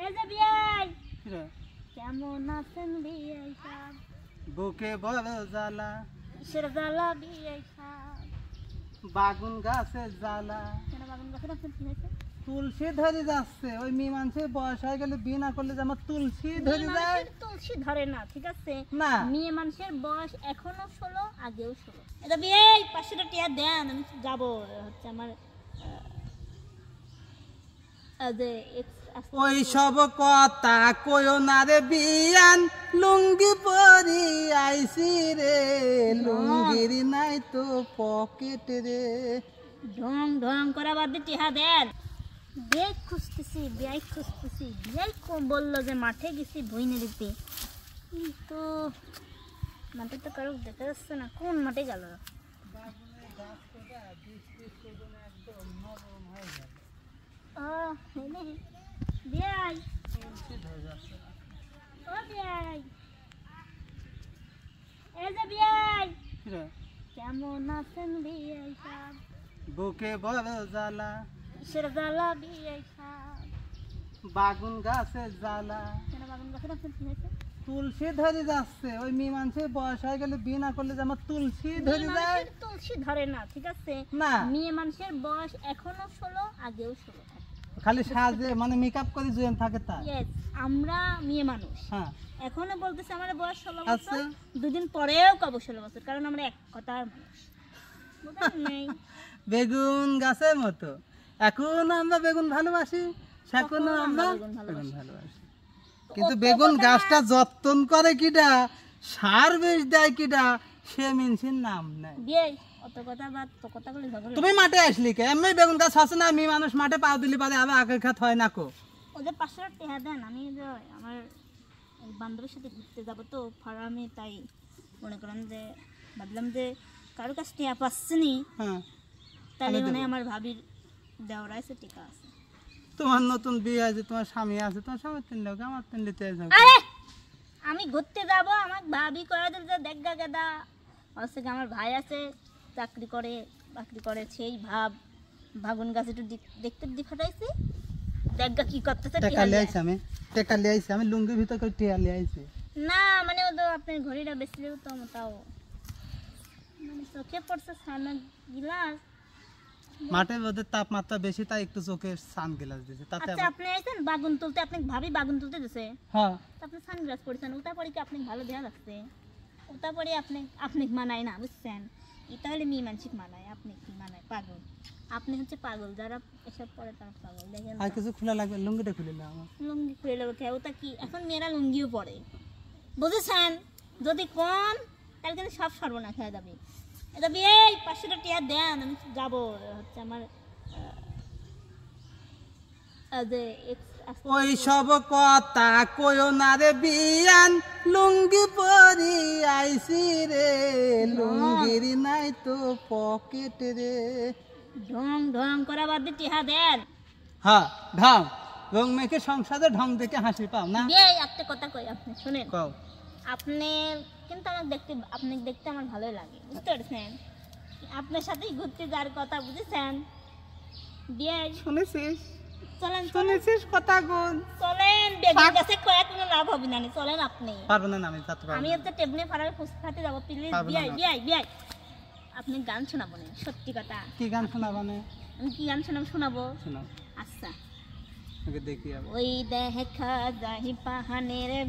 হ্যাঁ। বুকে বড় জ্বালা বাগুন গাছের জ্বালা বাগুন গাছের আপনি তুলসী ধরে যাচ্ছে ওই মেয়ে মানুষের বয়স হয়ে গেলে বিয়ে না করলে যে আমার তুলসী ধরে যায় তুলসী ধরে না ঠিক আছে না মেয়ে মানুষের বয়স এখনো ষোলো আগেও ষোলো এটা বিয়ে পাঁচশো টিয়া দেন আমি যাবো হচ্ছে আমার ওই সব কথা কয়ো না রে বিয়ান লুঙ্গি পরি আইসি রে লুঙ্গির নাই তো পকেট রে ঢং ঢং করা বাদ দিয়ে টিহা দেন বেগ খুঁজতেছি বেয়াই খুঁজতেছি বেয়াই বলল যে মাঠে গেছি বইনে দিতে কিন্তু মাঠে তো কারো দেখা যাচ্ছে না কোন মাঠে গেল কেমন আছেন বুকে বড় জ্বালা সের জ্বালা বাগুন গাছে জ্বালা বাগুন তুলসী ধরে যাচ্ছে ওই মেয়ে মানুষের বয়স হয়ে গেলে বিনা করলে যে আমার তুলসী ধরে যায় তুলসী ধরে না ঠিক আছে না মেয়ে মানুষের বয়স এখনো ষোলো আগেও ষোলো খালি সাজে মানে মেকআপ করে জয়েন থাকে তা আমরা মেয়ে মানুষ হ্যাঁ এখনো বলতেছে আমার বয়স ষোলো বছর আচ্ছা। দুদিন পরেও কব ষোলো বছর কারণ আমরা এক কথার মানুষ বেগুন গাছের মতো এখন আমরা বেগুন ভালোবাসি সেখন আমরা বেগুন ভালোবাসি কিন্তু বেগুন গাছটা যত্ন করে কিটা সার বেশ দেয় কিটা সে মিনসির নাম নাই অত কথা বাদ তো কথা বলে তুমি মাঠে আসলি কে এমনি বেগুন গাছ আছে না আমি মানুষ মাঠে পা দিলি পারে আবার আগে খাত হয় না কো যে পাশে টাকা দেন আমি যে আমার বান্ধবীর সাথে ঘুরতে যাব তো ফারামে তাই মনে করেন যে ভাবলাম যে কারো কাছ টিয়া পাচ্ছে নি হ্যাঁ, তাই মানে আমার ভাবির দেওয়ার আছে টিকা আছে তোমার নতুন বিয়ে আছে তোমার স্বামী আছে তোমার স্বামীর তিন লোক আমার তিন দিতে আমি ঘুরতে যাব আমার ভাবি কয়ে যে দেখ গা গেদা সঙ্গে আমার ভাই আছে চাকরি করে বাকরি করে সেই ভাব ভাগুন গাছ একটু দেখতে দেখা কি করতেছে টাকা লিয়ে আইছি আমি টাকা লিয়ে আইছি আমি লুঙ্গি ভিতর করে টিয়া লিয়ে আইছি না মানে ও তো আপনার ঘড়িটা তো মানে চোখে পড়ছে সামনে গিলাস মাঠে ওদের তাপমাত্রা বেশি তাই একটু চোখে সান গ্লাস দিছে তাতে আচ্ছা আপনি আইছেন বাগুন তুলতে আপনি ভাবি বাগুন তুলতে দিছে হ্যাঁ আপনি সান গ্লাস পরেছেন ওটা পরে কি আপনি ভালো দেয়া লাগছে তারপরে আপনি আপনি মানায় না বুঝছেন এটা হলে মেয়ে মানসিক মানায় আপনি কি মানায় পাগল আপনি হচ্ছে পাগল যারা এসব পরে তারা পাগল দেখেন আর কিছু খোলা লাগবে লুঙ্গিটা খুলে নাও লুঙ্গি খুলে নেবো কে ওটা কি এখন মেয়েরা লুঙ্গিও পরে বুঝেছেন যদি কম তাহলে কিন্তু সব সর্বনাশ হয়ে যাবে এটা এই পাঁচশোটা টিয়া দেন আমি যাবো হচ্ছে আমার ওই সব কথা কয়ো না রে বিয়ান লুঙ্গি পরি আইসি রে লুঙ্গির নাই তো পকেট রে ঢং ঢং করা বাদ দে টিহা দেন হ্যাঁ ঢং ঢং মেখে সংসারে ঢং দেখে হাসি পাও না বে একটা কথা কই আপনি শুনেন কও আপনি কিন্তু আমার দেখতে আপনি দেখতে আমার ভালোই লাগে বুঝতে পারছেন আপনার সাথেই ঘুরতে যাওয়ার কথা বুঝেছেন দিয়ে শুনেছিস চলেন শুনেছিস কথা গুণ চলেন বেগুন গাছে কোনো লাভ হবে চলেন আপনি পারবেন যাব প্লিজ বিয়াই বিয়াই বিয়াই আপনি গান শোনাবো না সত্যি কথা গান শোনাবো আমি কি গান শোনাবো শোনাবো শোনাও আচ্ছা আগে দেখি ওই দেখা যাই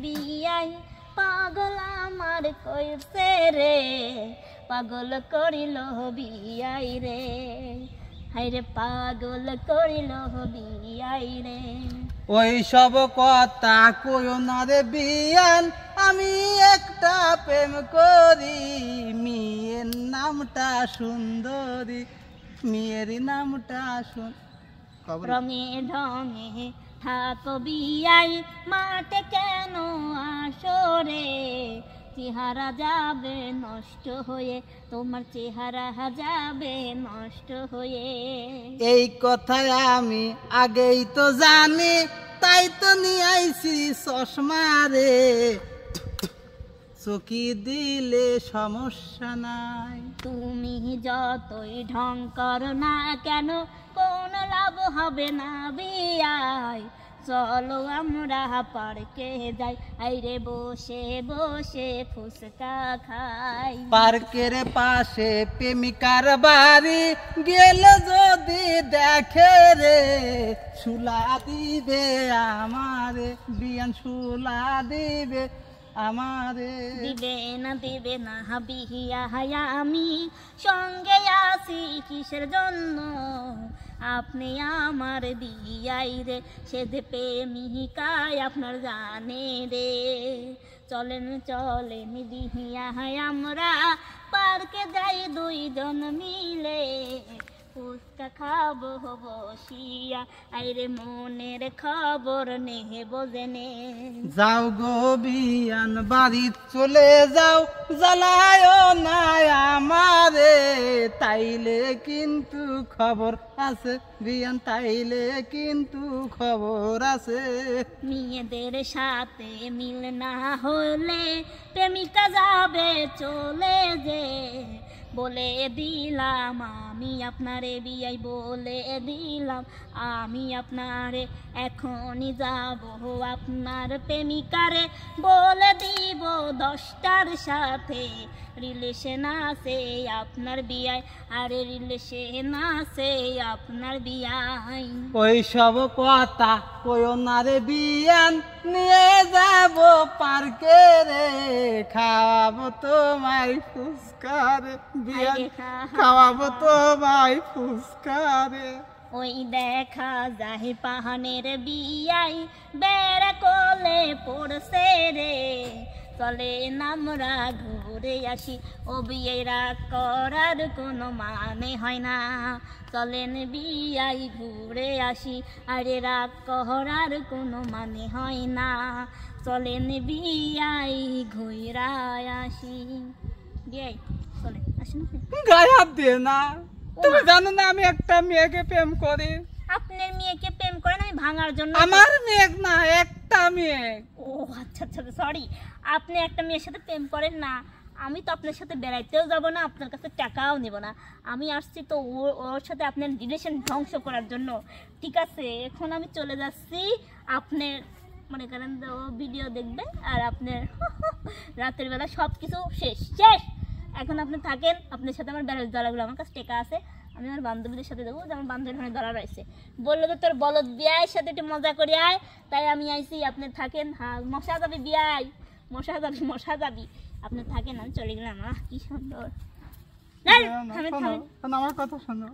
বিয়াই পাগল আমার কইছে রে পাগল করিল বিয়াই রে হাইরে পাগল করিল বিয়াই রে ওই সব কথা কইও না রে বিয়ান আমি একটা প্রেম করি মেয়ের নামটা সুন্দরী মেয়ের নামটা সুন রঙে ঢঙে থাকো বিয়াই মাঠে কেন আসরে চেহারা যাবে নষ্ট হয়ে তোমার চেহারা যাবে নষ্ট হয়ে এই কথায় আমি আগেই তো জানি তাই তো নিয়ে আইছি চশমা রে চকি দিলে সমস্যা নাই তুমি যতই ঢং করো না কেন কোন লাভ হবে না বিয়ায় চলো আমরা পার্কে যাই আইরে বসে বসে ফুসকা খাই পার্কের পাশে প্রেমিকার বাড়ি গেল যদি দেখে রে সুলা দিবে আমারে বিয়ান সুলা দিবে আমারে দিবে না দিবে না হাবিহিয়া হায়া আমি সঙ্গে আসি কিসের জন্য আপনি আমার দিয়াই রে সেদে প্রেমিকায় আপনার জানে রে চলেন চলেন দিহিয়া হায় আমরা পার্কে যাই দুইজন মিলে ফুচকা খাবো বসিয়া আইরে মনের খবর নেহে বোঝেনে যাও গো বিয়ান বাড়ি চলে যাও জ্বালায় না আমারে তাইলে কিন্তু খবর আছে বিয়ান তাইলে কিন্তু খবর আছে মেয়েদের সাথে মিল না হলে প্রেমিকা যাবে চলে যে বলে দিলাম আমি আপনারে বিয়াই বলে দিলাম আমি আপনারে এখনই যাব আপনার প্রেমিকারে বলে দিলাম দিব দশটার সাথে রিলেশন আছে আপনার বিয়ায় আরে রিলেশন আছে আপনার বিয়াই ওই সব কথা কই নারে বিয়ান নিয়ে যাব পার্কে রে খাওয়াবো তোমায় ফুসকা রে বিয়ান খাওয়াবো তোমায় ফুসকা ওই দেখা যায় পাহানের বিয়াই বেড়া কোলে পড়ছে রে চলে নামরা ঘুরে আসি ও বিয়েরা করার কোনো মানে হয় না চলেন বিয়াই ঘুরে আসি আরে রাগ করার কোনো মানে হয় না চলেন বিয়াই ঘুরা আসি বিয়াই চলে আসুন গায়ে হাত দিয়ে না তুমি জানো না আমি একটা মেয়েকে প্রেম করি আপনার মেয়েকে প্রেম করেন আমি ভাঙার জন্য আমার মেয়ে না এক একটা মেয়ে ও আচ্ছা আচ্ছা সরি আচ্ছা, আপনি একটা মেয়ের সাথে প্রেম করেন না আমি তো আপনার সাথে বেড়াইতেও যাব না আপনার কাছে টাকাও নেব না আমি আসছি তো ওর সাথে আপনার রিলেশন ধ্বংস করার জন্য ঠিক আছে এখন আমি চলে যাচ্ছি আপনার মনে করেন ও ভিডিও দেখবে আর আপনার রাতের বেলা সব কিছু শেষ শেষ এখন আপনি থাকেন আপনার সাথে আমার বেড়াল জ্বালাগুলো আমার কাছে টেকা আছে আমি আমার বান্ধবীদের সাথে দেবো যে আমার বান্ধবীর ওখানে দাঁড়া রয়েছে বললো যে তোর বলদ বিয়ায় সাথে একটু মজা করে আয় তাই আমি আইছি আপনি থাকেন হ্যাঁ মশা যাবি বিয়াই মশা যাবি মশা যাবি আপনি থাকেন আমি চলে গেলাম আহ কি সুন্দর হ্যাঁ,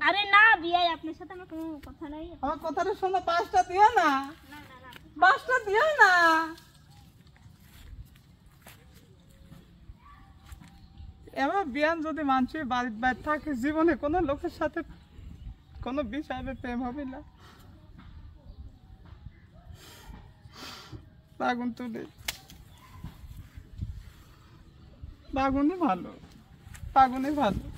আরে না বিয়ে আপনার সাথে আমার কোনো কথা নাই আমার কথাটা শোনো পাঁচটা দিও না পাঁচটা দিও না এমন বিয়ান যদি মানুষ বাড়ির বাইরে থাকে জীবনে কোনো লোকের সাথে কোনো বিষয়ে প্রেম হবে না বাগুন তুলে বাগুনই ভালো বাগুনই ভালো